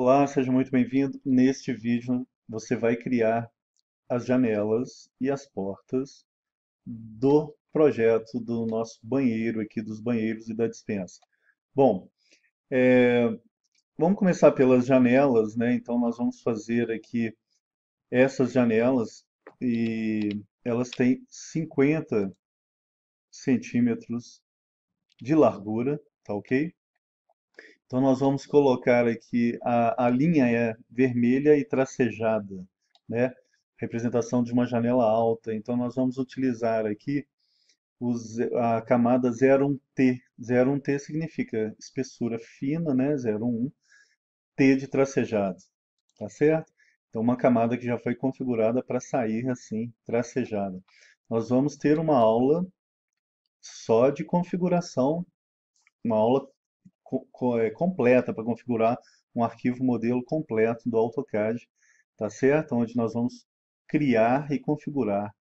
Olá, seja muito bem-vindo. Neste vídeo você vai criar as janelas e as portas do projeto do nosso banheiro aqui, dos banheiros e da dispensa. Bom, é, vamos começar pelas janelas, né? Então nós vamos fazer aqui essas janelas e elas têm 50 centímetros de largura, tá ok? Então, nós vamos colocar aqui a, a linha é vermelha e tracejada, né? representação de uma janela alta. Então, nós vamos utilizar aqui os, a camada 01T. 01T significa espessura fina, né? 01, T de tracejado, tá certo? Então, uma camada que já foi configurada para sair assim, tracejada. Nós vamos ter uma aula só de configuração, uma aula é, completa para configurar um arquivo modelo completo do AutoCAD, tá certo? Onde nós vamos criar e configurar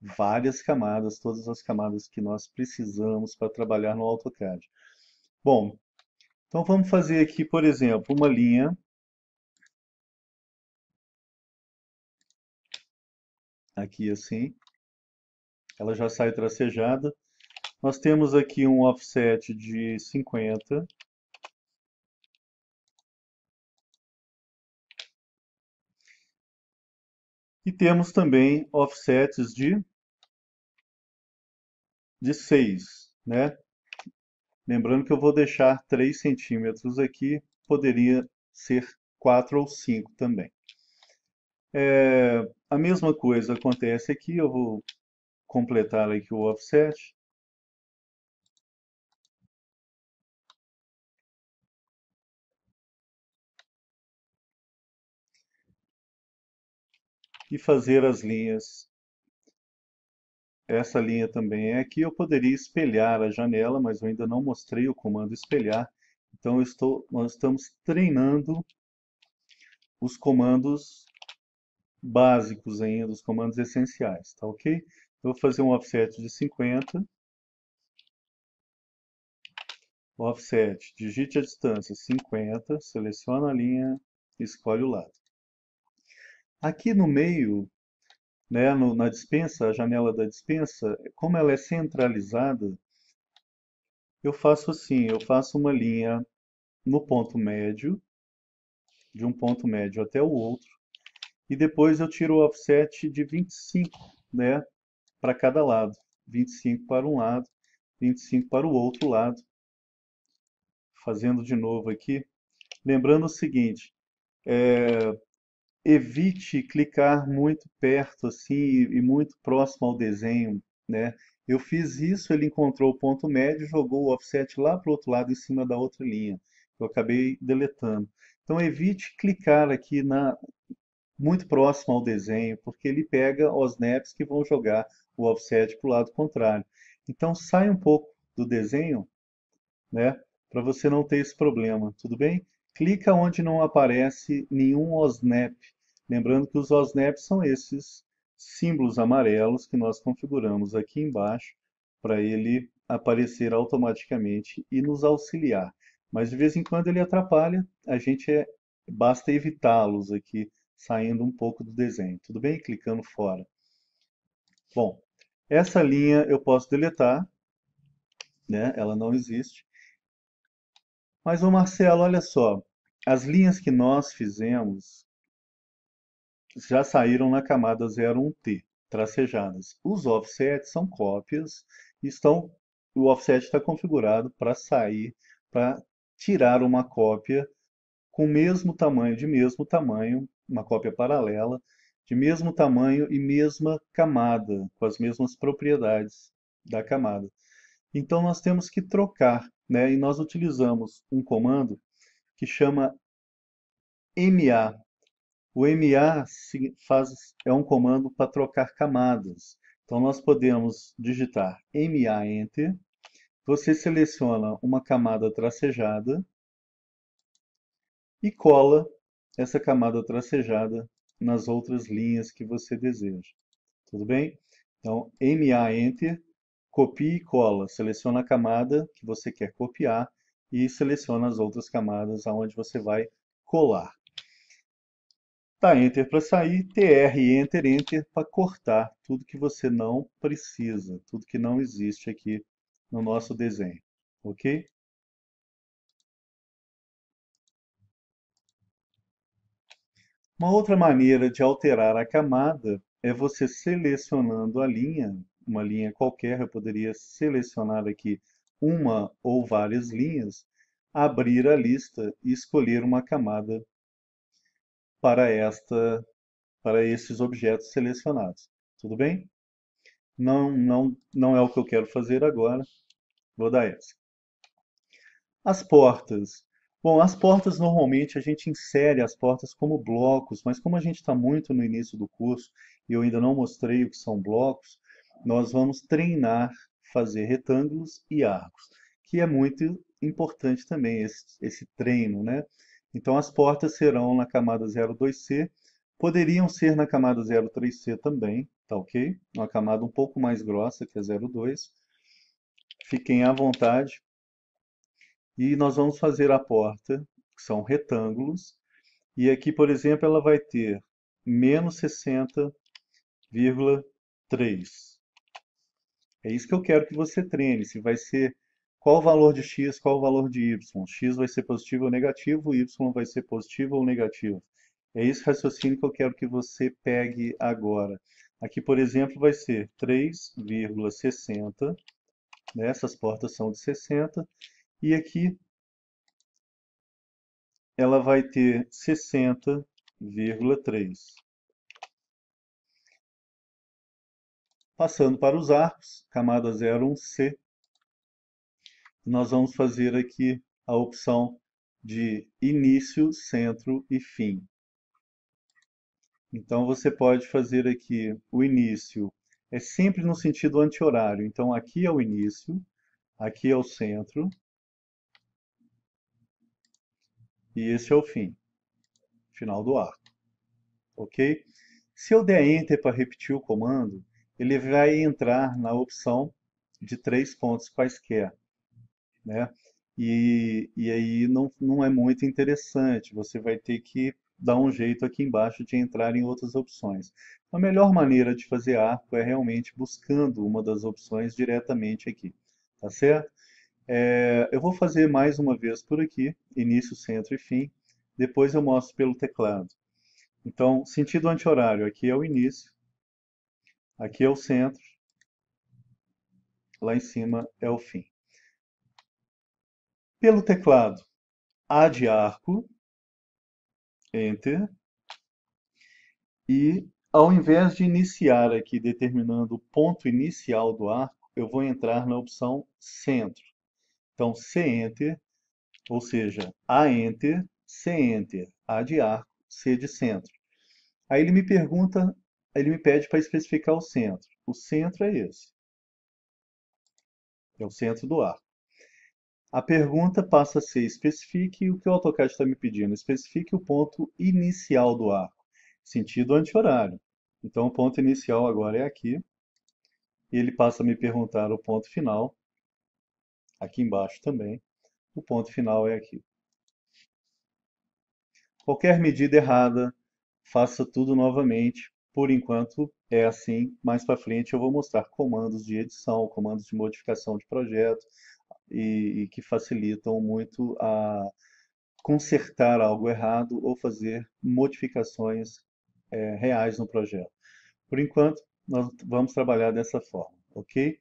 várias camadas, todas as camadas que nós precisamos para trabalhar no AutoCAD. Bom, então vamos fazer aqui, por exemplo, uma linha. Aqui assim. Ela já sai tracejada. Nós temos aqui um offset de 50. E temos também offsets de, de 6, né? Lembrando que eu vou deixar 3 centímetros aqui, poderia ser 4 ou 5 também. É, a mesma coisa acontece aqui, eu vou completar aqui o offset. e fazer as linhas. Essa linha também é aqui, eu poderia espelhar a janela, mas eu ainda não mostrei o comando espelhar. Então estou, nós estamos treinando os comandos básicos ainda, os comandos essenciais, tá ok? Então, eu vou fazer um offset de 50. Offset, digite a distância 50, seleciona a linha, escolhe o lado. Aqui no meio, né, no, na dispensa, a janela da dispensa, como ela é centralizada, eu faço assim, eu faço uma linha no ponto médio, de um ponto médio até o outro, e depois eu tiro o offset de 25, né, para cada lado, 25 para um lado, 25 para o outro lado. Fazendo de novo aqui, lembrando o seguinte, é, evite clicar muito perto assim e muito próximo ao desenho, né? Eu fiz isso, ele encontrou o ponto médio, jogou o offset lá para o outro lado em cima da outra linha. Eu acabei deletando. Então evite clicar aqui na muito próximo ao desenho, porque ele pega os snaps que vão jogar o offset para o lado contrário. Então sai um pouco do desenho, né? Para você não ter esse problema, tudo bem? clica onde não aparece nenhum OSNAP. Lembrando que os OSNAPs são esses símbolos amarelos que nós configuramos aqui embaixo para ele aparecer automaticamente e nos auxiliar. Mas de vez em quando ele atrapalha, a gente é, basta evitá-los aqui, saindo um pouco do desenho, tudo bem? Clicando fora. Bom, essa linha eu posso deletar, né? ela não existe. Mas, o Marcelo, olha só, as linhas que nós fizemos já saíram na camada 01T, tracejadas. Os offsets são cópias, estão, o offset está configurado para sair, para tirar uma cópia com mesmo tamanho, de mesmo tamanho, uma cópia paralela, de mesmo tamanho e mesma camada, com as mesmas propriedades da camada. Então, nós temos que trocar né? E nós utilizamos um comando que chama MA. O MA faz, é um comando para trocar camadas. Então nós podemos digitar MA Enter, você seleciona uma camada tracejada e cola essa camada tracejada nas outras linhas que você deseja. Tudo bem? Então, MA Enter copie e cola. Seleciona a camada que você quer copiar e seleciona as outras camadas aonde você vai colar. Tá, Enter para sair, TR e Enter, Enter para cortar tudo que você não precisa, tudo que não existe aqui no nosso desenho, ok? Uma outra maneira de alterar a camada é você selecionando a linha uma linha qualquer, eu poderia selecionar aqui uma ou várias linhas, abrir a lista e escolher uma camada para esta para esses objetos selecionados. Tudo bem? Não, não, não é o que eu quero fazer agora. Vou dar essa. As portas. Bom, as portas normalmente a gente insere as portas como blocos, mas como a gente está muito no início do curso e eu ainda não mostrei o que são blocos, nós vamos treinar fazer retângulos e arcos, que é muito importante também esse, esse treino, né? Então as portas serão na camada 02C, poderiam ser na camada 03C também, tá ok? Uma camada um pouco mais grossa, que é 02. Fiquem à vontade. E nós vamos fazer a porta, que são retângulos, e aqui, por exemplo, ela vai ter menos 60,3. É isso que eu quero que você treine. Se vai ser qual o valor de x, qual o valor de y. x vai ser positivo ou negativo, y vai ser positivo ou negativo. É esse raciocínio que eu quero que você pegue agora. Aqui, por exemplo, vai ser 3,60. Né? Essas portas são de 60. E aqui ela vai ter 60,3. Passando para os arcos, camada 01C, nós vamos fazer aqui a opção de início, centro e fim. Então você pode fazer aqui o início, é sempre no sentido anti-horário. Então aqui é o início, aqui é o centro e esse é o fim, final do arco. Ok? Se eu der Enter para repetir o comando, ele vai entrar na opção de três pontos quaisquer, né? E, e aí não, não é muito interessante, você vai ter que dar um jeito aqui embaixo de entrar em outras opções. A melhor maneira de fazer arco é realmente buscando uma das opções diretamente aqui, tá certo? É, eu vou fazer mais uma vez por aqui, início, centro e fim, depois eu mostro pelo teclado. Então, sentido anti-horário aqui é o início, Aqui é o centro, lá em cima é o fim. Pelo teclado, A de arco, Enter, e ao invés de iniciar aqui determinando o ponto inicial do arco, eu vou entrar na opção centro. Então, C Enter, ou seja, A Enter, C Enter, A de arco, C de centro. Aí ele me pergunta ele me pede para especificar o centro. O centro é esse. É o centro do arco. A pergunta passa a ser especifique o que o AutoCAD está me pedindo. Especifique o ponto inicial do arco, sentido anti-horário. Então, o ponto inicial agora é aqui. E ele passa a me perguntar o ponto final, aqui embaixo também. O ponto final é aqui. Qualquer medida errada, faça tudo novamente, por enquanto é assim, mais para frente eu vou mostrar comandos de edição, comandos de modificação de projeto, e, e que facilitam muito a consertar algo errado ou fazer modificações é, reais no projeto. Por enquanto, nós vamos trabalhar dessa forma, ok?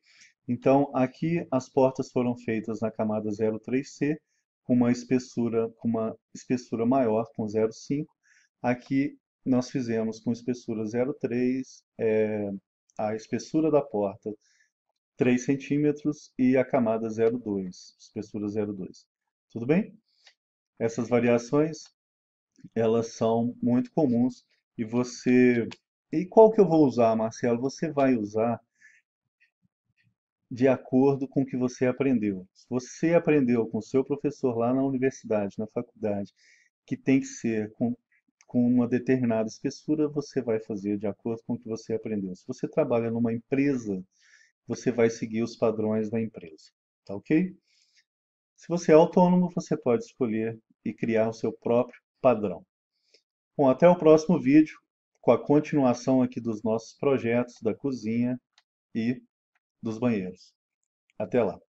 Então, aqui as portas foram feitas na camada 03C, com uma espessura, com uma espessura maior, com 0,5. Aqui nós fizemos com espessura 0,3, é, a espessura da porta 3 centímetros e a camada 0,2, espessura 0,2. Tudo bem? Essas variações, elas são muito comuns e você... E qual que eu vou usar, Marcelo? Você vai usar de acordo com o que você aprendeu. Se você aprendeu com o seu professor lá na universidade, na faculdade, que tem que ser com com uma determinada espessura, você vai fazer de acordo com o que você aprendeu. Se você trabalha numa empresa, você vai seguir os padrões da empresa, tá ok? Se você é autônomo, você pode escolher e criar o seu próprio padrão. Bom, até o próximo vídeo, com a continuação aqui dos nossos projetos da cozinha e dos banheiros. Até lá!